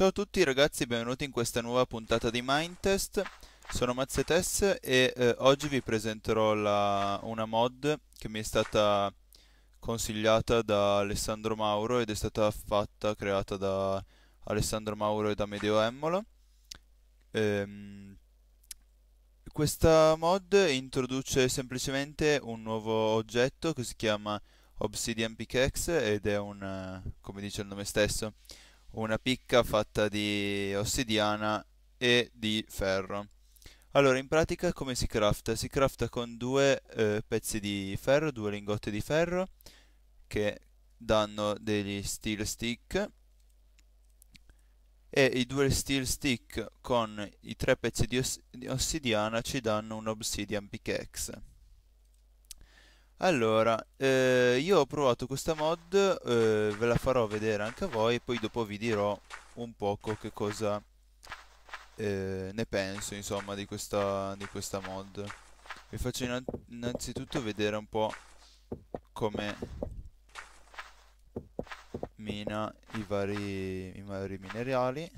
Ciao a tutti ragazzi, benvenuti in questa nuova puntata di Mindtest Sono Mazzetes e eh, oggi vi presenterò la, una mod che mi è stata consigliata da Alessandro Mauro ed è stata fatta, creata da Alessandro Mauro e da Medeo Emmola ehm, Questa mod introduce semplicemente un nuovo oggetto che si chiama Obsidian Pickaxe ed è un, eh, come dice il nome stesso una picca fatta di ossidiana e di ferro. Allora, in pratica come si crafta? Si crafta con due eh, pezzi di ferro, due lingotti di ferro che danno degli steel stick e i due steel stick con i tre pezzi di, oss di ossidiana ci danno un obsidian pickaxe. Allora, eh, io ho provato questa mod, eh, ve la farò vedere anche a voi, poi dopo vi dirò un poco che cosa eh, ne penso, insomma, di questa, di questa mod. Vi faccio innanzitutto vedere un po' come mina i vari, i vari minerali.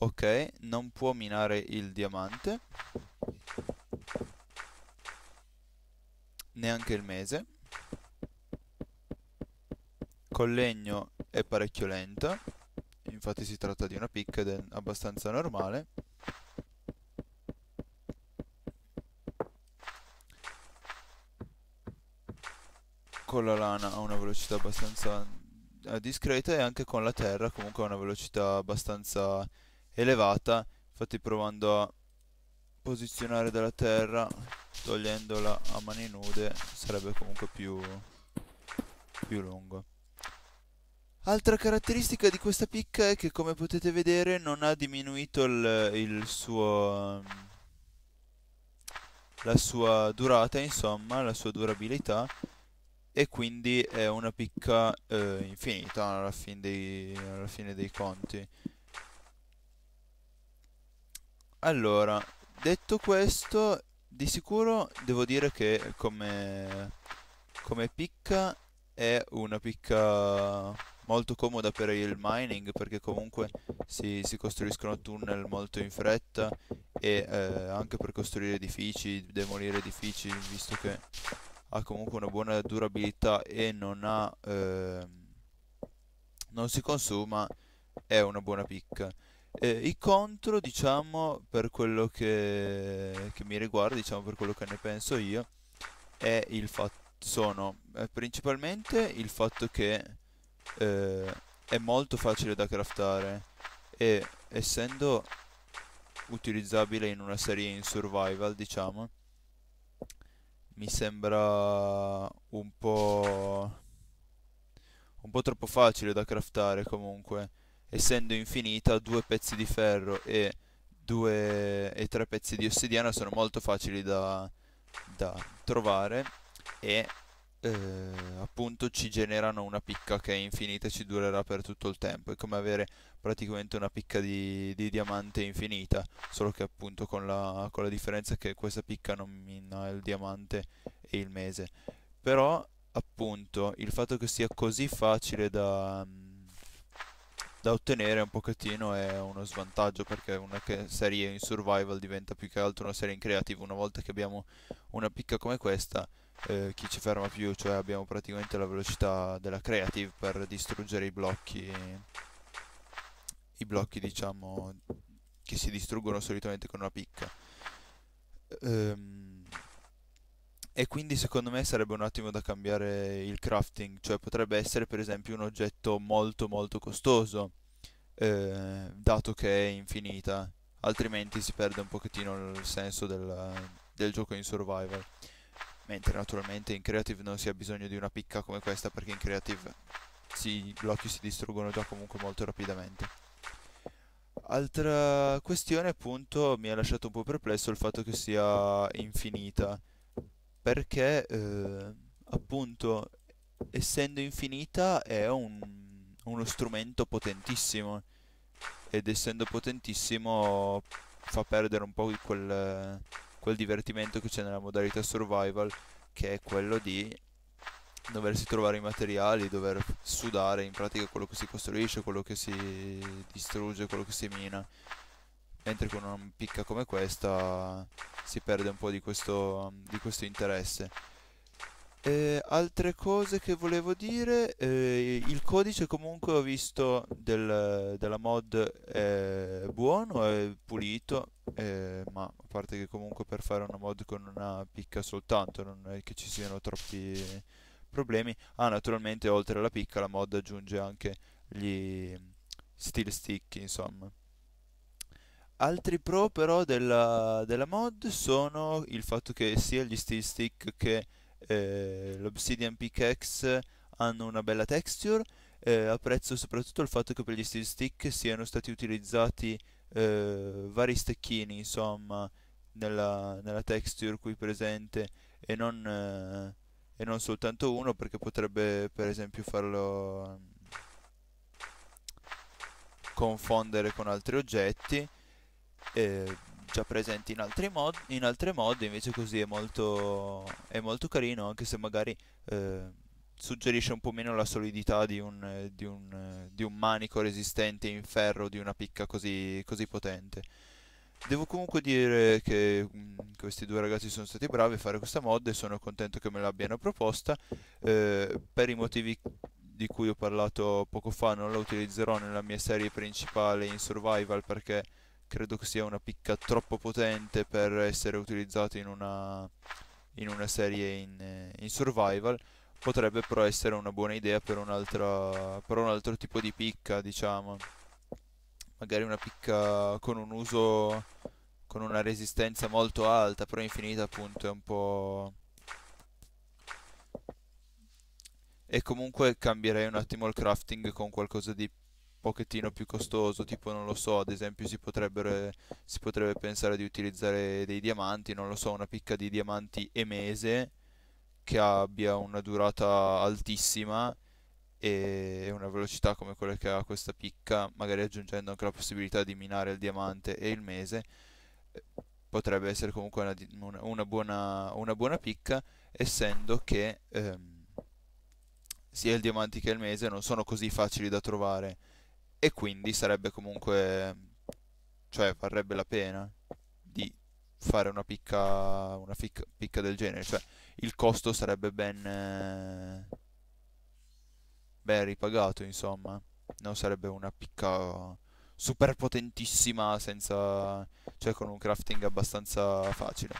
Ok, non può minare il diamante. neanche il mese col legno è parecchio lenta infatti si tratta di una picca ed è abbastanza normale con la lana ha una velocità abbastanza eh, discreta e anche con la terra comunque ha una velocità abbastanza elevata infatti provando a posizionare dalla terra togliendola a mani nude sarebbe comunque più, più lungo altra caratteristica di questa picca è che come potete vedere non ha diminuito il, il suo la sua durata insomma la sua durabilità e quindi è una picca eh, infinita alla fine, dei, alla fine dei conti allora detto questo di sicuro devo dire che come, come picca è una picca eh, molto comoda per il mining perché comunque si, si costruiscono tunnel molto in fretta e eh, anche per costruire edifici, demolire edifici visto che ha comunque una buona durabilità e non ha eh, non si consuma è una buona picca eh, I contro, diciamo, per quello che, che, mi riguarda, diciamo, per quello che ne penso io, sono eh, principalmente il fatto che eh, è molto facile da craftare e essendo utilizzabile in una serie in survival, diciamo, mi sembra un po' un po' troppo facile da craftare comunque essendo infinita, due pezzi di ferro e, due, e tre pezzi di ossidiana sono molto facili da, da trovare e eh, appunto ci generano una picca che è infinita e ci durerà per tutto il tempo. È come avere praticamente una picca di, di diamante infinita, solo che appunto con la, con la differenza che questa picca non mina il diamante e il mese. Però appunto il fatto che sia così facile da da ottenere un pochettino è uno svantaggio perché una serie in survival diventa più che altro una serie in creative una volta che abbiamo una picca come questa eh, chi ci ferma più cioè abbiamo praticamente la velocità della creative per distruggere i blocchi i blocchi diciamo che si distruggono solitamente con una picca ehm e quindi secondo me sarebbe un attimo da cambiare il crafting, cioè potrebbe essere per esempio un oggetto molto molto costoso eh, dato che è infinita, altrimenti si perde un pochettino il senso del, del gioco in survival. Mentre naturalmente in creative non si ha bisogno di una picca come questa perché in creative si, i blocchi si distruggono già comunque molto rapidamente. Altra questione appunto mi ha lasciato un po' perplesso il fatto che sia infinita perché eh, appunto essendo infinita è un uno strumento potentissimo ed essendo potentissimo fa perdere un po' quel, quel divertimento che c'è nella modalità survival che è quello di doversi trovare i materiali, dover sudare in pratica quello che si costruisce, quello che si distrugge, quello che si mina. Mentre con una picca come questa si perde un po' di questo, di questo interesse. Eh, altre cose che volevo dire, eh, il codice comunque ho visto del, della mod è eh, buono, è pulito, eh, ma a parte che comunque per fare una mod con una picca soltanto non è che ci siano troppi problemi. Ah, naturalmente oltre alla picca la mod aggiunge anche gli steel stick, insomma. Altri pro però della, della mod sono il fatto che sia gli steel stick che eh, l'Obsidian Pickaxe hanno una bella texture, eh, apprezzo soprattutto il fatto che per gli steel stick siano stati utilizzati eh, vari stecchini insomma nella, nella, texture qui presente e non, eh, e non soltanto uno perché potrebbe per esempio farlo confondere con altri oggetti eh, già presente in altri mod, in altre mod invece così è molto, è molto carino anche se magari eh, suggerisce un po' meno la solidità di un, eh, di, un, eh, di un, manico resistente in ferro di una picca così, così potente. Devo comunque dire che mh, mm, questi due ragazzi sono stati bravi a fare questa mod e sono contento che me l'abbiano proposta. Eh, per i motivi di cui ho parlato poco fa non la utilizzerò nella mia serie principale in survival perché credo che sia una picca troppo potente per essere utilizzata in una, in una serie in, eh, in, survival potrebbe però essere una buona idea per, un altro tipo di picca diciamo magari una picca con un uso con una resistenza molto alta però infinita appunto è un po' e comunque cambierei un attimo il crafting con qualcosa di pochettino più costoso, tipo non lo so, ad esempio si, si potrebbe pensare di utilizzare dei diamanti, non lo so, una picca di diamanti emese che abbia una durata altissima e una velocità come quella che ha questa picca, magari aggiungendo anche la possibilità di minare il diamante e il mese, potrebbe essere comunque una, una, una, buona, una buona, picca, essendo che ehm, sia il diamante che il mese non sono così facili da trovare e quindi sarebbe comunque cioè varrebbe la pena di fare una picca una ficca, picca del genere cioè il costo sarebbe ben ben ripagato insomma non sarebbe una picca super potentissima senza cioè con un crafting abbastanza facile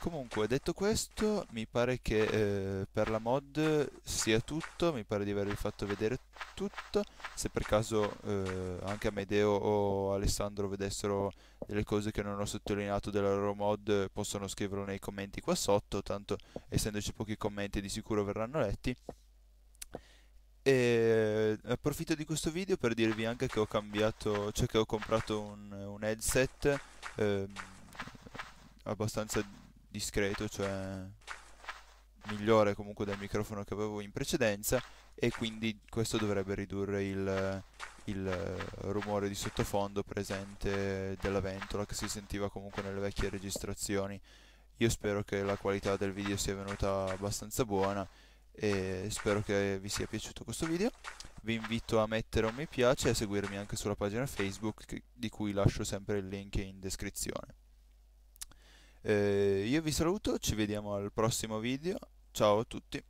Comunque, detto questo, mi pare che eh, per la mod sia tutto, mi pare di avervi fatto vedere tutto. Se per caso eh, anche Amedeo o Alessandro vedessero delle cose che non ho sottolineato della loro mod, possono scriverlo nei commenti qua sotto, tanto essendoci pochi commenti di sicuro verranno letti. E approfitto di questo video per dirvi anche che ho cambiato, cioè che ho comprato un, un headset eh, abbastanza discreto, cioè migliore comunque del microfono che avevo in precedenza e quindi questo dovrebbe ridurre il, il rumore di sottofondo presente della ventola che si sentiva comunque nelle vecchie registrazioni. Io spero che la qualità del video sia venuta abbastanza buona e spero che vi sia piaciuto questo video. Vi invito a mettere un mi piace e a seguirmi anche sulla pagina Facebook di cui lascio sempre il link in descrizione. Eh, io vi saluto, ci vediamo al prossimo video, ciao a tutti.